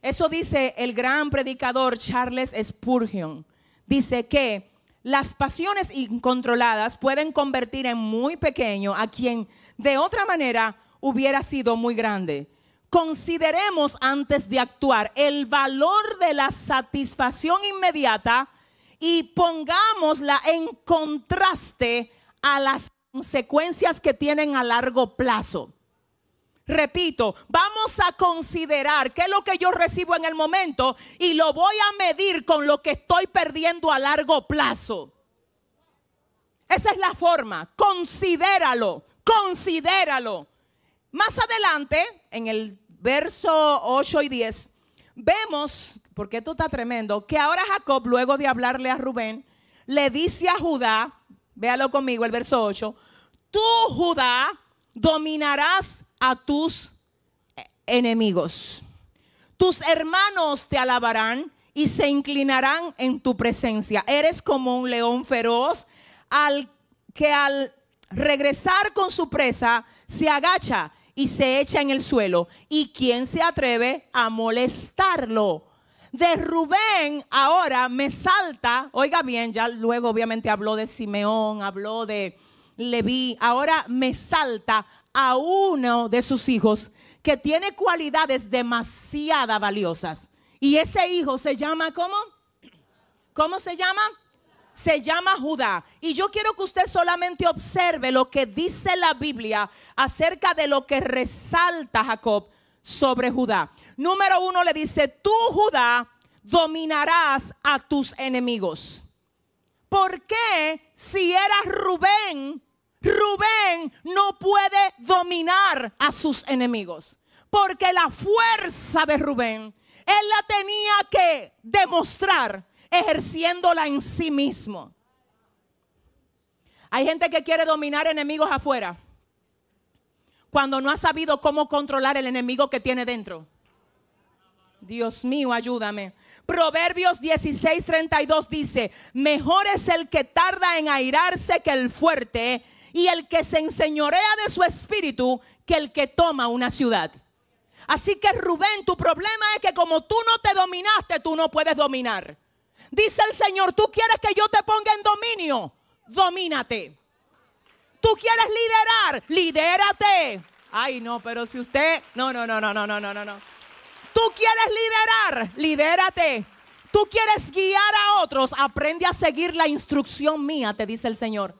Eso dice el gran predicador Charles Spurgeon. Dice que las pasiones incontroladas pueden convertir en muy pequeño a quien de otra manera hubiera sido muy grande. Consideremos antes de actuar el valor de la satisfacción inmediata y pongámosla en contraste a las consecuencias que tienen a largo plazo. Repito, vamos a considerar qué es lo que yo recibo en el momento y lo voy a medir con lo que estoy perdiendo a largo plazo. Esa es la forma. Considéralo, considéralo. Más adelante, en el verso 8 y 10, vemos, porque esto está tremendo, que ahora Jacob, luego de hablarle a Rubén, le dice a Judá, véalo conmigo, el verso 8, tú Judá dominarás a tus eh, enemigos. Tus hermanos te alabarán y se inclinarán en tu presencia. Eres como un león feroz al que al regresar con su presa se agacha y se echa en el suelo. ¿Y quién se atreve a molestarlo? De Rubén ahora me salta, oiga bien, ya luego obviamente habló de Simeón, habló de Leví, ahora me salta a uno de sus hijos que tiene cualidades Demasiada valiosas. Y ese hijo se llama, ¿cómo? ¿Cómo se llama? Se llama Judá. Y yo quiero que usted solamente observe lo que dice la Biblia acerca de lo que resalta Jacob sobre Judá. Número uno le dice, tú Judá dominarás a tus enemigos. ¿Por qué si eras Rubén Rubén no puede dominar a sus enemigos, porque la fuerza de Rubén, él la tenía que demostrar ejerciéndola en sí mismo. Hay gente que quiere dominar enemigos afuera cuando no ha sabido cómo controlar el enemigo que tiene dentro. Dios mío, ayúdame. Proverbios 16:32 dice, mejor es el que tarda en airarse que el fuerte y el que se enseñorea de su espíritu que el que toma una ciudad. Así que Rubén, tu problema es que como tú no te dominaste, tú no puedes dominar. Dice el Señor, tú quieres que yo te ponga en dominio, domínate. Tú quieres liderar, lidérate. Ay, no, pero si usted, no, no, no, no, no, no, no, no. Tú quieres liderar, lidérate. Tú quieres guiar a otros, aprende a seguir la instrucción mía, te dice el Señor.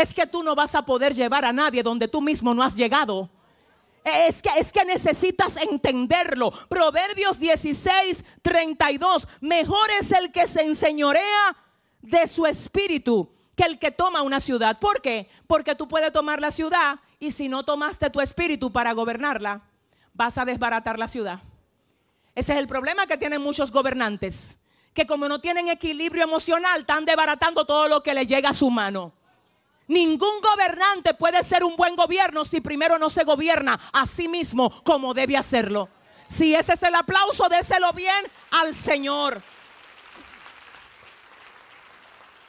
Es que tú no vas a poder llevar a nadie donde tú mismo no has llegado. Es que, es que necesitas entenderlo. Proverbios 16, 32. Mejor es el que se enseñorea de su espíritu que el que toma una ciudad. ¿Por qué? Porque tú puedes tomar la ciudad y si no tomaste tu espíritu para gobernarla, vas a desbaratar la ciudad. Ese es el problema que tienen muchos gobernantes, que como no tienen equilibrio emocional, están desbaratando todo lo que les llega a su mano. Ningún gobernante puede ser un buen gobierno si primero no se gobierna a sí mismo como debe hacerlo. Si ese es el aplauso, déselo bien al Señor.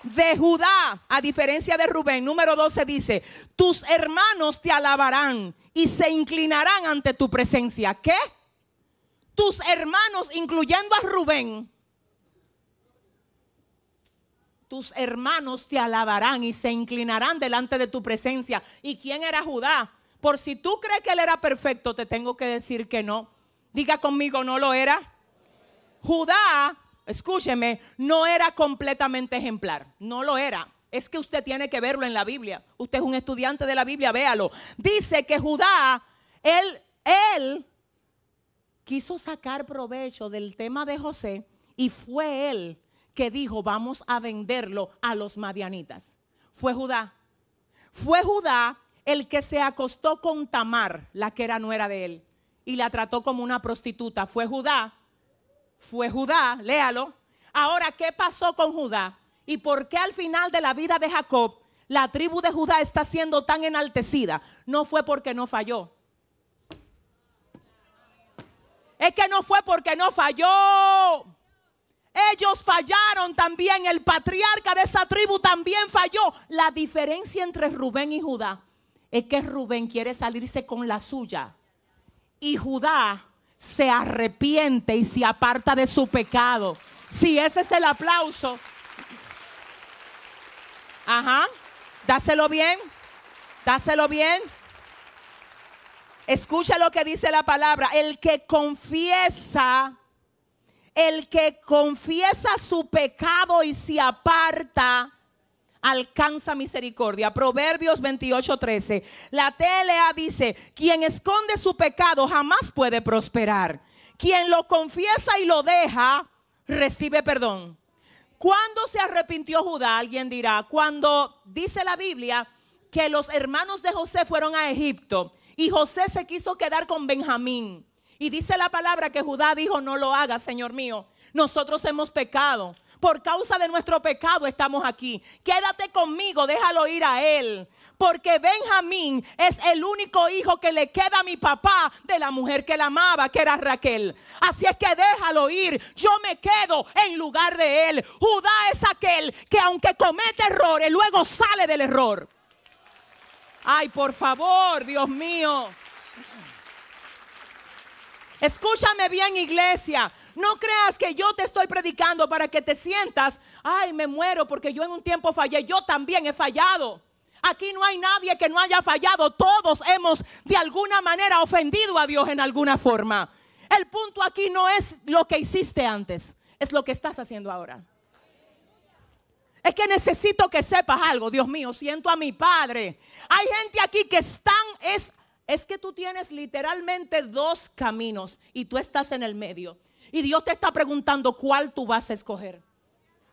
De Judá, a diferencia de Rubén, número 12 dice, tus hermanos te alabarán y se inclinarán ante tu presencia. ¿Qué? Tus hermanos, incluyendo a Rubén, tus hermanos te alabarán y se inclinarán delante de tu presencia. ¿Y quién era Judá? Por si tú crees que él era perfecto, te tengo que decir que no. Diga conmigo, no lo era. Judá, escúcheme, no era completamente ejemplar, no lo era. Es que usted tiene que verlo en la Biblia. Usted es un estudiante de la Biblia, véalo. Dice que Judá, él, él quiso sacar provecho del tema de José y fue él que dijo, vamos a venderlo a los madianitas. Fue Judá. Fue Judá el que se acostó con Tamar, la que era nuera de él, y la trató como una prostituta. Fue Judá. Fue Judá, léalo. Ahora, ¿qué pasó con Judá? ¿Y por qué al final de la vida de Jacob la tribu de Judá está siendo tan enaltecida? No fue porque no falló. Es que no fue porque no falló. Ellos fallaron también, el patriarca de esa tribu también falló. La diferencia entre Rubén y Judá es que Rubén quiere salirse con la suya y Judá se arrepiente y se aparta de su pecado. Si ese es el aplauso. Ajá, dáselo bien, dáselo bien. Escucha lo que dice la palabra. El que confiesa el que confiesa su pecado y se aparta, alcanza misericordia. Proverbios 28.13 La TLA dice, quien esconde su pecado jamás puede prosperar. Quien lo confiesa y lo deja, recibe perdón. ¿Cuándo se arrepintió Judá? Alguien dirá, cuando dice la Biblia que los hermanos de José fueron a Egipto y José se quiso quedar con Benjamín. Y dice la palabra que Judá dijo, no lo hagas, Señor mío. Nosotros hemos pecado. Por causa de nuestro pecado estamos aquí. Quédate conmigo, déjalo ir a él. Porque Benjamín es el único hijo que le queda a mi papá de la mujer que la amaba, que era Raquel. Así es que déjalo ir. Yo me quedo en lugar de él. Judá es aquel que aunque comete errores, luego sale del error. Ay, por favor, Dios mío. Escúchame bien iglesia. No creas que yo te estoy predicando para que te sientas, ay, me muero porque yo en un tiempo fallé. Yo también he fallado. Aquí no hay nadie que no haya fallado. Todos hemos de alguna manera ofendido a Dios en alguna forma. El punto aquí no es lo que hiciste antes, es lo que estás haciendo ahora. Es que necesito que sepas algo, Dios mío, siento a mi Padre. Hay gente aquí que están es es que tú tienes literalmente dos caminos y tú estás en el medio. Y Dios te está preguntando cuál tú vas a escoger.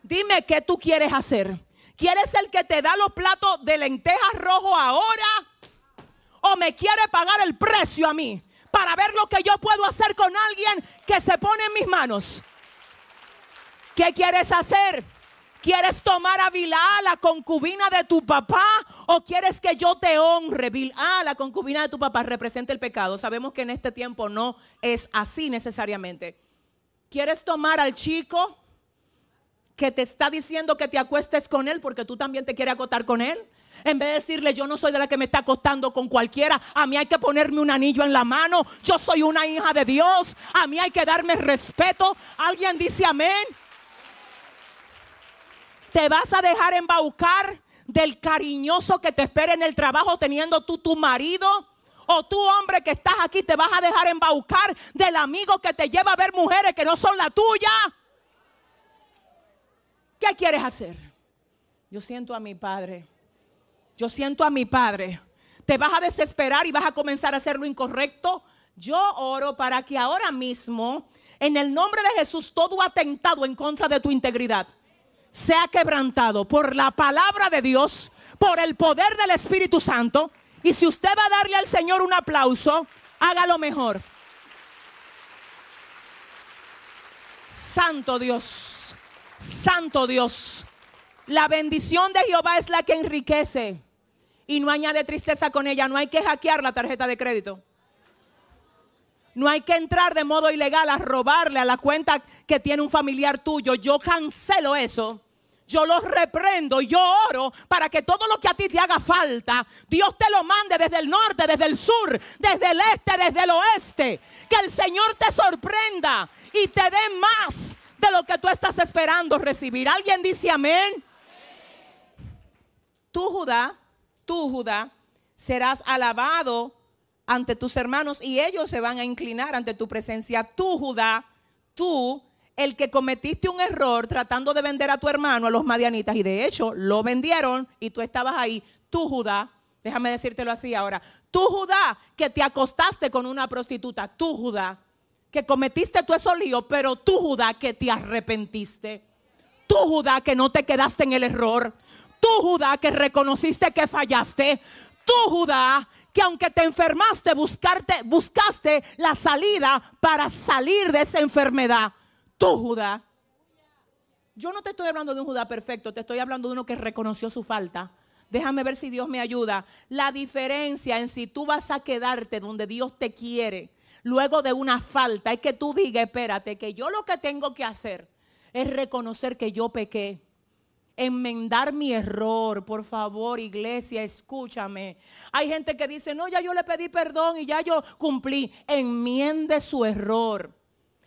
Dime qué tú quieres hacer. ¿Quieres el que te da los platos de lentejas rojo ahora? ¿O me quiere pagar el precio a mí para ver lo que yo puedo hacer con alguien que se pone en mis manos? ¿Qué quieres hacer? ¿Quieres tomar a Bilá, la concubina de tu papá? ¿O quieres que yo te honre? Bilá, la concubina de tu papá, representa el pecado. Sabemos que en este tiempo no es así necesariamente. ¿Quieres tomar al chico que te está diciendo que te acuestes con él porque tú también te quieres acotar con él? En vez de decirle, yo no soy de la que me está acostando con cualquiera, a mí hay que ponerme un anillo en la mano, yo soy una hija de Dios, a mí hay que darme respeto. ¿Alguien dice amén? ¿Te vas a dejar embaucar del cariñoso que te espera en el trabajo teniendo tú tu marido? O tu hombre, que estás aquí, te vas a dejar embaucar del amigo que te lleva a ver mujeres que no son la tuya. ¿Qué quieres hacer? Yo siento a mi padre. Yo siento a mi padre. Te vas a desesperar y vas a comenzar a hacer lo incorrecto. Yo oro para que ahora mismo, en el nombre de Jesús, todo atentado en contra de tu integridad, sea quebrantado por la palabra de Dios, por el poder del Espíritu Santo. Y si usted va a darle al Señor un aplauso, hágalo mejor. Santo Dios, Santo Dios. La bendición de Jehová es la que enriquece y no añade tristeza con ella. No hay que hackear la tarjeta de crédito. No hay que entrar de modo ilegal a robarle a la cuenta que tiene un familiar tuyo. Yo cancelo eso. Yo los reprendo, yo oro para que todo lo que a ti te haga falta, Dios te lo mande desde el norte, desde el sur, desde el este, desde el oeste. Que el Señor te sorprenda y te dé más de lo que tú estás esperando recibir. ¿Alguien dice amén? Tú, Judá, tú, Judá, serás alabado ante tus hermanos y ellos se van a inclinar ante tu presencia. Tú, Judá, tú, el que cometiste un error tratando de vender a tu hermano a los madianitas y de hecho lo vendieron y tú estabas ahí, tú, Judá, déjame decírtelo así ahora, tú, Judá, que te acostaste con una prostituta, tú, Judá, que cometiste tu esos lío. pero tú, Judá, que te arrepentiste. Tú, Judá, que no te quedaste en el error. Tú, Judá, que reconociste que fallaste. Tú, Judá, aunque te enfermaste, buscarte, buscaste la salida para salir de esa enfermedad. Tú, Judá. Yo no te estoy hablando de un Judá perfecto, te estoy hablando de uno que reconoció su falta. Déjame ver si Dios me ayuda. La diferencia en si tú vas a quedarte donde Dios te quiere luego de una falta es que tú digas, espérate, que yo lo que tengo que hacer es reconocer que yo pequé enmendar mi error. Por favor, iglesia, escúchame. Hay gente que dice, no, ya yo le pedí perdón y ya yo cumplí. Enmiende su error.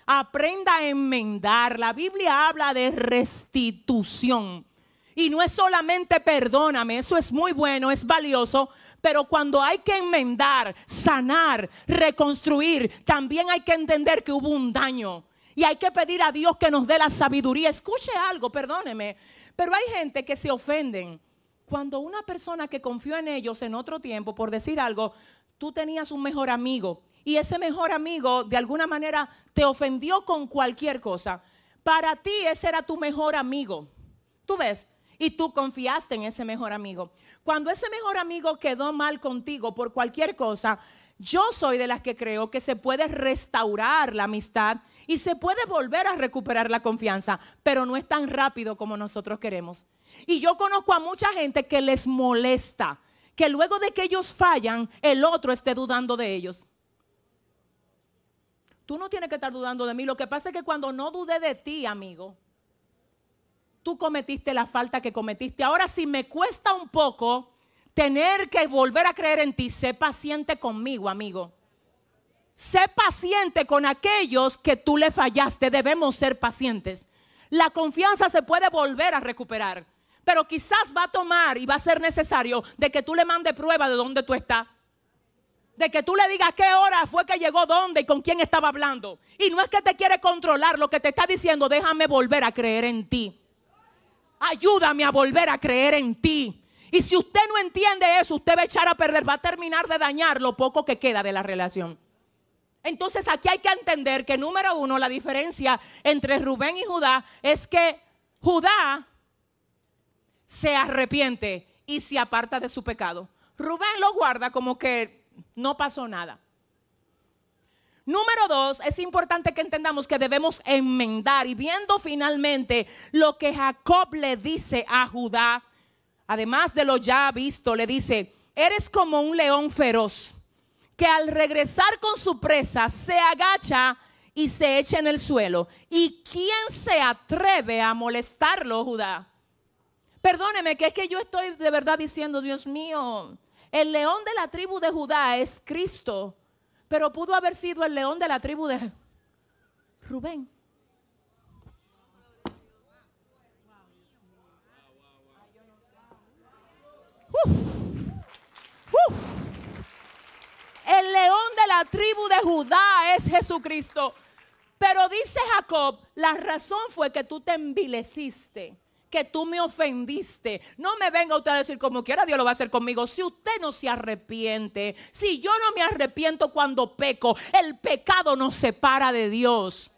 Aprenda a enmendar. La Biblia habla de restitución. Y no es solamente perdóname, eso es muy bueno, es valioso, pero cuando hay que enmendar, sanar, reconstruir, también hay que entender que hubo un daño. Y hay que pedir a Dios que nos dé la sabiduría. Escuche algo, perdóneme. Pero hay gente que se ofenden cuando una persona que confió en ellos en otro tiempo, por decir algo, tú tenías un mejor amigo y ese mejor amigo de alguna manera te ofendió con cualquier cosa. Para ti ese era tu mejor amigo. ¿Tú ves? Y tú confiaste en ese mejor amigo. Cuando ese mejor amigo quedó mal contigo por cualquier cosa, yo soy de las que creo que se puede restaurar la amistad y se puede volver a recuperar la confianza, pero no es tan rápido como nosotros queremos. Y yo conozco a mucha gente que les molesta que luego de que ellos fallan, el otro esté dudando de ellos. Tú no tienes que estar dudando de mí. Lo que pasa es que cuando no dudé de ti, amigo, tú cometiste la falta que cometiste. Ahora si me cuesta un poco tener que volver a creer en ti, sé paciente conmigo, amigo. Sé paciente con aquellos que tú le fallaste. Debemos ser pacientes. La confianza se puede volver a recuperar, pero quizás va a tomar y va a ser necesario de que tú le mandes prueba de dónde tú estás. De que tú le digas qué hora fue que llegó, dónde y con quién estaba hablando. Y no es que te quiere controlar, lo que te está diciendo, déjame volver a creer en ti. Ayúdame a volver a creer en ti. Y si usted no entiende eso, usted va a echar a perder, va a terminar de dañar lo poco que queda de la relación. Entonces aquí hay que entender que número uno, la diferencia entre Rubén y Judá es que Judá se arrepiente y se aparta de su pecado. Rubén lo guarda como que no pasó nada. Número dos, es importante que entendamos que debemos enmendar y viendo finalmente lo que Jacob le dice a Judá, además de lo ya visto, le dice, eres como un león feroz que al regresar con su presa se agacha y se echa en el suelo. ¿Y quién se atreve a molestarlo, Judá? Perdóneme, que es que yo estoy de verdad diciendo, Dios mío, el león de la tribu de Judá es Cristo, pero pudo haber sido el león de la tribu de Rubén. El león de la tribu de Judá es Jesucristo. Pero dice Jacob, la razón fue que tú te envileciste, que tú me ofendiste. No me venga usted a decir como quiera, Dios lo va a hacer conmigo. Si usted no se arrepiente, si yo no me arrepiento cuando peco, el pecado nos separa de Dios.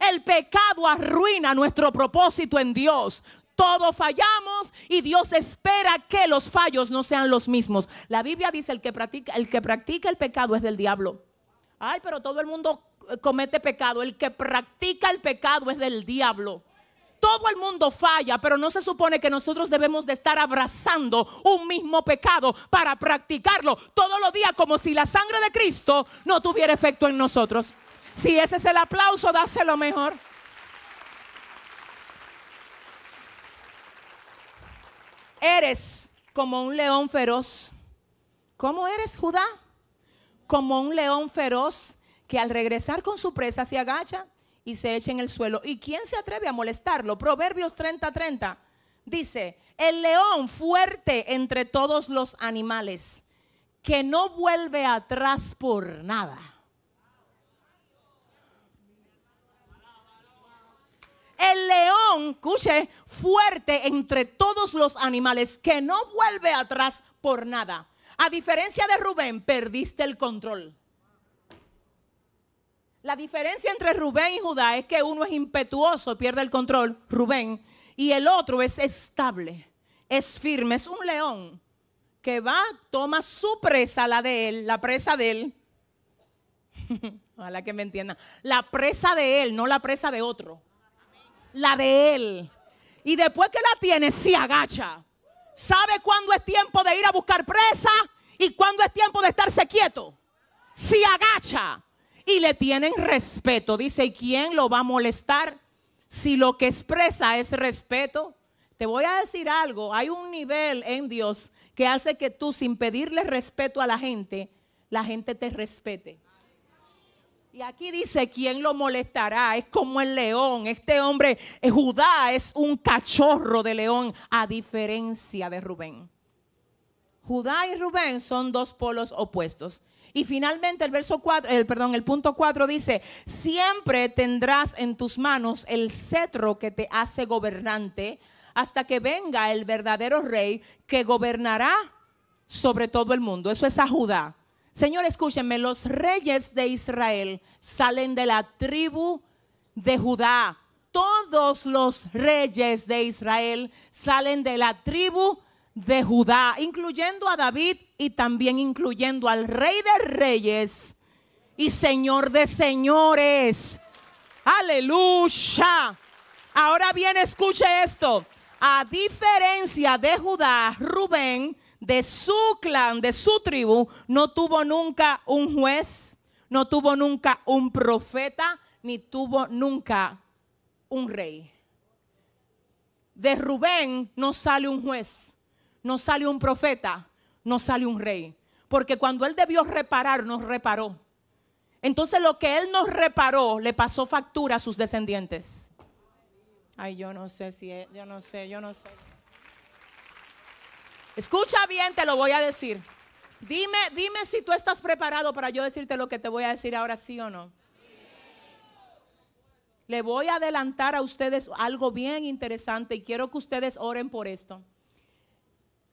El pecado arruina nuestro propósito en Dios todos fallamos y Dios espera que los fallos no sean los mismos. La Biblia dice el que practica el, pecado es del diablo. Ay, pero todo el mundo eh, comete pecado. El que practica el pecado es del diablo. Todo el mundo falla, pero no se supone que nosotros debemos de estar abrazando un mismo pecado para practicarlo todos los días como si la sangre de Cristo no tuviera efecto en nosotros. Si ese es el aplauso, dáselo mejor. eres como un león feroz. ¿Cómo eres, Judá? Como un león feroz que al regresar con su presa se agacha y se echa en el suelo. ¿Y quién se atreve a molestarlo? Proverbios 30:30 30 dice, el león fuerte entre todos los animales, que no vuelve atrás por nada. el león, escuche, fuerte entre todos los animales, que no vuelve atrás por nada. A diferencia de Rubén, perdiste el control. La diferencia entre Rubén y Judá es que uno es impetuoso, pierde el control, Rubén, y el otro es estable, es firme, es un león que va, toma su presa, la de él, la presa de él. Ojalá que me entiendan. La presa de él, no la presa de otro la de él. Y después que la tiene, se agacha. Sabe cuándo es tiempo de ir a buscar presa y cuándo es tiempo de estarse quieto. Se agacha y le tienen respeto. Dice, ¿y quién lo va a molestar si lo que expresa es respeto? Te voy a decir algo, hay un nivel en Dios que hace que tú sin pedirle respeto a la gente, la gente te respete. Y aquí dice, ¿quién lo molestará? Es como el león. Este hombre, eh, Judá, es un cachorro de león, a diferencia de Rubén. Judá y Rubén son dos polos opuestos. Y finalmente el verso 4, el, perdón, el punto 4 dice, siempre tendrás en tus manos el cetro que te hace gobernante hasta que venga el verdadero rey que gobernará sobre todo el mundo. Eso es a Judá. Señor, escúcheme los reyes de Israel salen de la tribu de Judá. Todos los reyes de Israel salen de la tribu de Judá, incluyendo a David y también incluyendo al rey de reyes y señor de señores. Aleluya. Ahora bien, escuche esto. A diferencia de Judá, Rubén de su clan, de su tribu, no tuvo nunca un juez, no tuvo nunca un profeta, ni tuvo nunca un rey. De Rubén no sale un juez, no sale un profeta, no sale un rey. Porque cuando él debió reparar, nos reparó. Entonces lo que él nos reparó le pasó factura a sus descendientes. Ay, yo no sé si, es, yo no sé, yo no sé. Escucha bien, te lo voy a decir. Dime, dime si tú estás preparado para yo decirte lo que te voy a decir ahora, sí o no. Le voy a adelantar a ustedes algo bien interesante y quiero que ustedes oren por esto.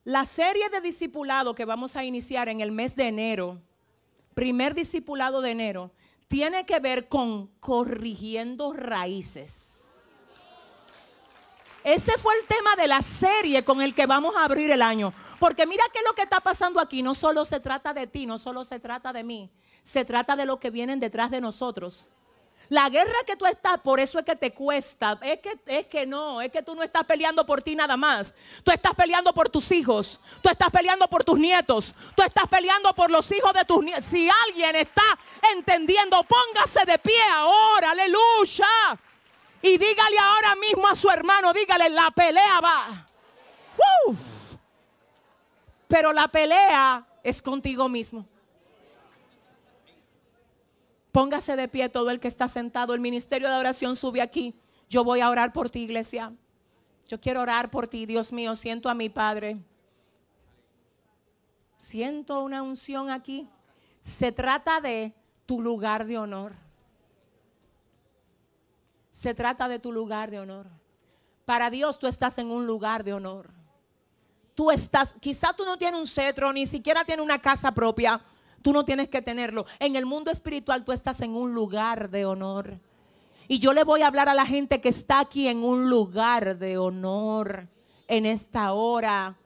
La serie de discipulado que vamos a iniciar en el mes de enero, primer discipulado de enero, tiene que ver con corrigiendo raíces. Ese fue el tema de la serie con el que vamos a abrir el año. Porque mira que lo que está pasando aquí no solo se trata de ti, no solo se trata de mí, se trata de los que vienen detrás de nosotros. La guerra que tú estás, por eso es que te cuesta. Es que, es que no, es que tú no estás peleando por ti nada más. Tú estás peleando por tus hijos. Tú estás peleando por tus nietos. Tú estás peleando por los hijos de tus nietos. Si alguien está entendiendo, póngase de pie ahora. Aleluya. Y dígale ahora mismo a su hermano, dígale, la pelea va. Pero la pelea es contigo mismo. Póngase de pie todo el que está sentado. El ministerio de oración sube aquí. Yo voy a orar por ti, iglesia. Yo quiero orar por ti, Dios mío. Siento a mi Padre. Siento una unción aquí. Se trata de tu lugar de honor. Se trata de tu lugar de honor. Para Dios tú estás en un lugar de honor. Tú estás, quizá tú no tienes un cetro, ni siquiera tienes una casa propia. Tú no tienes que tenerlo. En el mundo espiritual tú estás en un lugar de honor. Y yo le voy a hablar a la gente que está aquí en un lugar de honor en esta hora.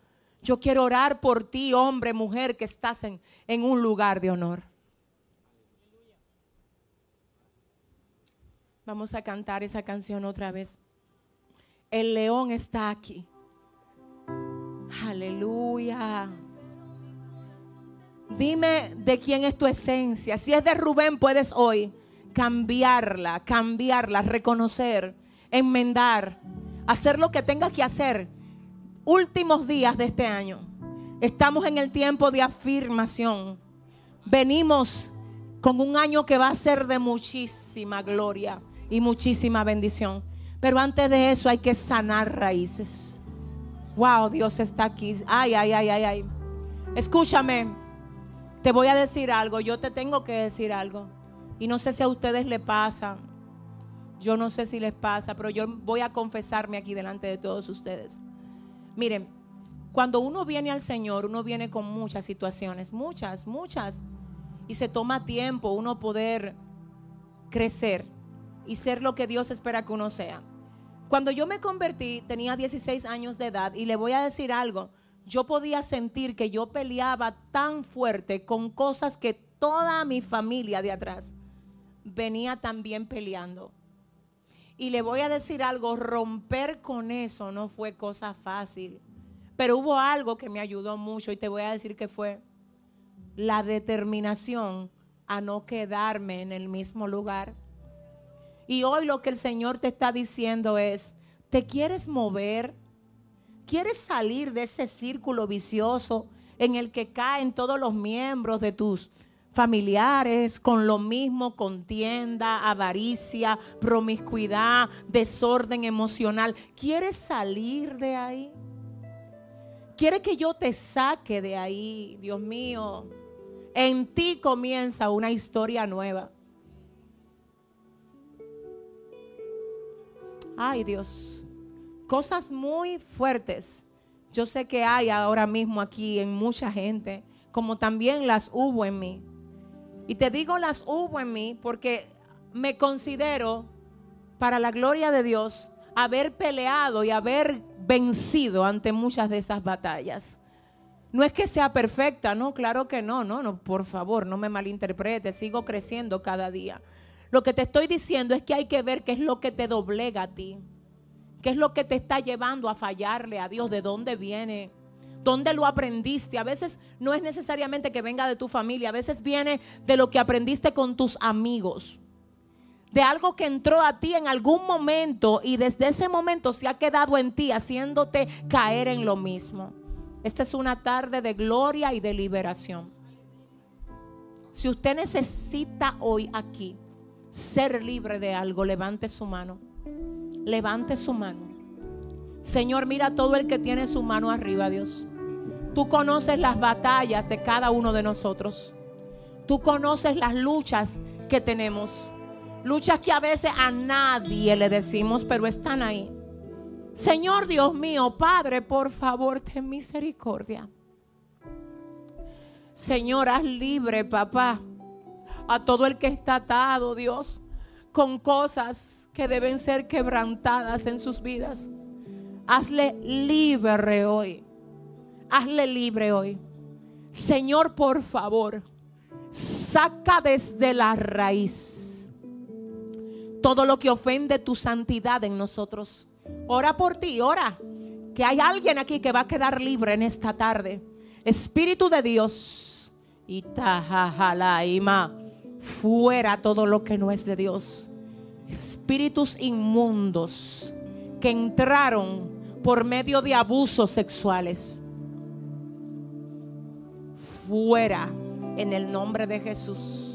Yo quiero orar por ti, hombre, mujer, que estás en un lugar de honor. Vamos a cantar esa canción otra vez. El león está aquí. Aleluya. Dime de quién es tu esencia. Si es de Rubén, puedes hoy cambiarla, cambiarla, reconocer, enmendar, hacer lo que tengas que hacer. Últimos días de este año. Estamos en el tiempo de afirmación. Venimos con un año que va a ser de muchísima gloria y muchísima bendición. Pero antes de eso hay que sanar raíces. Wow, Dios está aquí. Ay, ay, ay, ay, ay. Escúchame, te voy a decir algo, yo te tengo que decir algo. Y no sé si a ustedes le pasa, yo no sé si les pasa, pero yo voy a confesarme aquí delante de todos ustedes. Miren, cuando uno viene al Señor, uno viene con muchas situaciones, muchas, muchas. Y se toma tiempo uno poder crecer y ser lo que Dios espera que uno sea. Cuando yo me convertí, tenía 16 años de edad y le voy a decir algo, yo podía sentir que yo peleaba tan fuerte con cosas que toda mi familia de atrás venía también peleando. Y le voy a decir algo, romper con eso no fue cosa fácil, pero hubo algo que me ayudó mucho y te voy a decir que fue la determinación a no quedarme en el mismo lugar. Y hoy lo que el Señor te está diciendo es, ¿te quieres mover? ¿Quieres salir de ese círculo vicioso en el que caen todos los miembros de tus familiares con lo mismo, contienda, avaricia, promiscuidad, desorden emocional? ¿Quieres salir de ahí? ¿Quieres que yo te saque de ahí, Dios mío? En ti comienza una historia nueva. Ay Dios, cosas muy fuertes. Yo sé que hay ahora mismo aquí en mucha gente, como también las hubo en mí. Y te digo las hubo en mí porque me considero, para la gloria de Dios, haber peleado y haber vencido ante muchas de esas batallas. No es que sea perfecta, no, claro que no, no, no, por favor, no me malinterprete, sigo creciendo cada día. Lo que te estoy diciendo es que hay que ver qué es lo que te doblega a ti. ¿Qué es lo que te está llevando a fallarle a Dios? ¿De dónde viene? ¿Dónde lo aprendiste? A veces no es necesariamente que venga de tu familia, a veces viene de lo que aprendiste con tus amigos, de algo que entró a ti en algún momento y desde ese momento se ha quedado en ti haciéndote caer en lo mismo. Esta es una tarde de gloria y de liberación. Si usted necesita hoy aquí ser libre de algo, levante su mano. Levante su mano. Señor, mira todo el que tiene su mano arriba, Dios. Tú conoces las batallas de cada uno de nosotros. Tú conoces las luchas que tenemos. Luchas que a veces a nadie le decimos, pero están ahí. Señor Dios mío, Padre, por favor, ten misericordia. Señor, haz libre, papá a todo el que está atado, Dios, con cosas que deben ser quebrantadas en sus vidas. Hazle libre hoy. Hazle libre hoy. Señor, por favor, saca desde la raíz todo lo que ofende tu santidad en nosotros. Ora por ti, ora. Que hay alguien aquí que va a quedar libre en esta tarde. Espíritu de Dios. Jalaima fuera todo lo que no es de Dios. Espíritus inmundos que entraron por medio de abusos sexuales. Fuera en el nombre de Jesús.